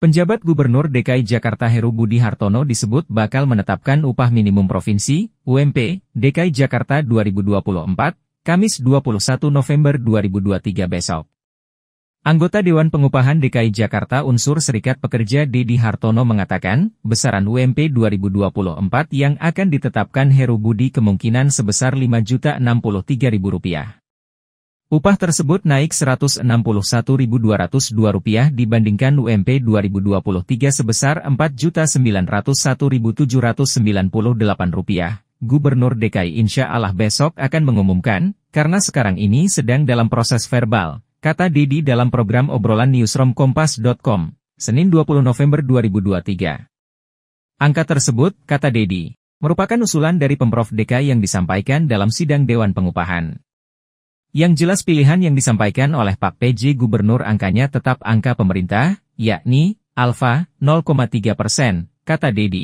Penjabat Gubernur DKI Jakarta Heru Budi Hartono disebut bakal menetapkan upah minimum provinsi, UMP, DKI Jakarta 2024, Kamis 21 November 2023 besok. Anggota Dewan Pengupahan DKI Jakarta unsur Serikat Pekerja Dedi Hartono mengatakan, besaran UMP 2024 yang akan ditetapkan Heru Budi kemungkinan sebesar Rp5.063.000. Upah tersebut naik Rp161.202 dibandingkan UMP 2023 sebesar Rp4.901.798. Gubernur DKI insya Allah besok akan mengumumkan, karena sekarang ini sedang dalam proses verbal, kata Dedi dalam program obrolan newsroom kompas.com, Senin 20 November 2023. Angka tersebut, kata Dedi, merupakan usulan dari Pemprov DKI yang disampaikan dalam sidang Dewan Pengupahan. Yang jelas pilihan yang disampaikan oleh Pak PJ Gubernur angkanya tetap angka pemerintah, yakni, alfa, 0,3 persen, kata Dedi.